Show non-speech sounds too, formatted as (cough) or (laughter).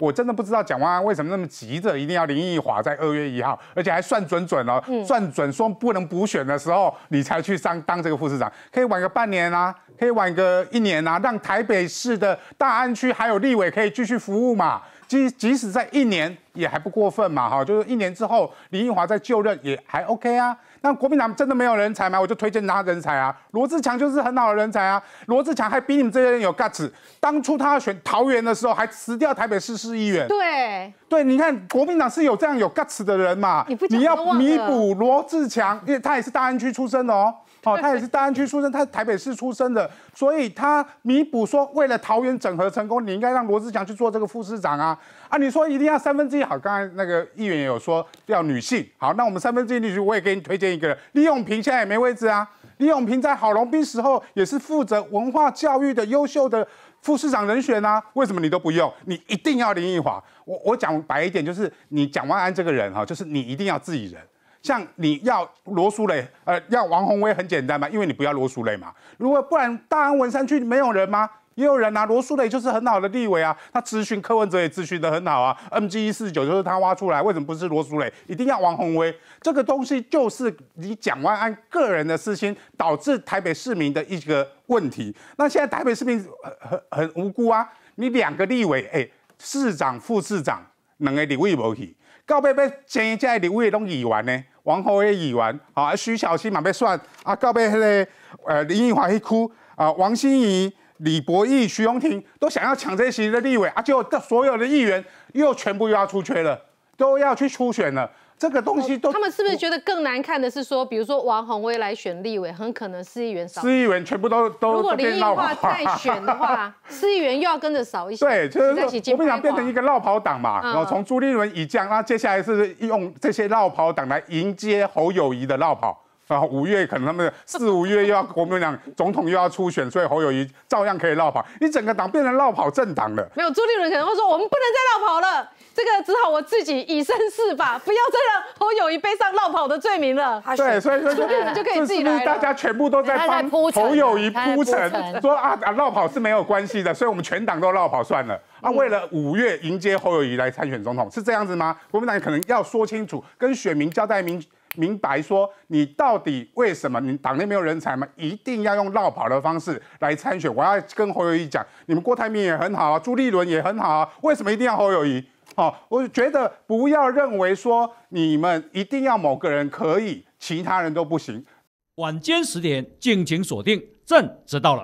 我真的不知道蒋万安为什么那么急着一定要林奕华在二月一号，而且还算准准了，算准说不能补选的时候，你才去上当这个副市长，可以晚个半年啊，可以晚个一年啊，让台北市的大安区还有立委可以继续服务嘛。即即使在一年也还不过分嘛，哈，就是一年之后，李奕华在就任也还 OK 啊。那国民党真的没有人才吗？我就推荐他人才啊，罗志强就是很好的人才啊。罗志强还比你们这些人有 guts，当初他要选桃园的时候，还辞掉台北市市议员。对对，你看国民党是有这样有 guts 的人嘛？你你要弥补罗志强，因为他也是大安区出身哦。(laughs) 哦，他也是大安区出身，他台北市出身的，所以他弥补说，为了桃园整合成功，你应该让罗志祥去做这个副市长啊！啊，你说一定要三分之一好，刚才那个议员也有说要女性，好，那我们三分之一女性，我也给你推荐一个李永平，现在也没位置啊。李永平在郝龙斌时候也是负责文化教育的优秀的副市长人选啊，为什么你都不用？你一定要林奕华。我我讲白一点，就是你蒋万安这个人哈，就是你一定要自己人。像你要罗淑磊，呃，要王宏威很简单嘛，因为你不要罗淑磊嘛。如果不然，大安文山区没有人吗？也有人啊。罗淑磊就是很好的立委啊，他咨询柯文哲也咨询的很好啊。M G 一四九就是他挖出来，为什么不是罗淑磊？一定要王宏威？这个东西就是你蒋万安个人的私心，导致台北市民的一个问题。那现在台北市民很很很无辜啊。你两个立委，哎，市长、副市长两个立委没去。到别被争一届的五位中议员呢，王浩的议员，啊，徐小溪嘛上被选，啊，告别那个呃林奕华一哭，啊，王心怡、李博义、徐荣庭都想要抢这些席的立委，啊，就所有的议员又全部又要出缺了，都要去初选了。这个东西都，他们是不是觉得更难看的是说，比如说王宏威来选立委，很可能市议员少，市议员全部都都如果林异的话再选的话，(laughs) 市议员又要跟着少一些，对，就是我们想变成一个绕跑党嘛，然后从朱立伦一降，那接下来是用这些绕跑党来迎接侯友谊的绕跑。然后五月可能他们四 (laughs) 五月又要国民党总统又要出选，所以侯友谊照样可以绕跑。你整个党变成绕跑政党了。没有朱立伦可能会说，我们不能再绕跑了，这个只好我自己以身试法，不要再让侯友谊背上绕跑的罪名了。对，所以说朱立伦就可以自己来，大家全部都在帮侯友谊铺陈，说啊啊绕跑是没有关系的，所以我们全党都绕跑算了。啊，为了五月迎接侯友谊来参选总统是这样子吗？国民党可能要说清楚，跟选民交代明。明白说，你到底为什么？你党内没有人才吗？一定要用绕跑的方式来参选。我要跟侯友谊讲，你们郭台铭也很好啊，朱立伦也很好啊，为什么一定要侯友谊？好，我觉得不要认为说你们一定要某个人可以，其他人都不行。晚间十点，敬请锁定《朕知道了》。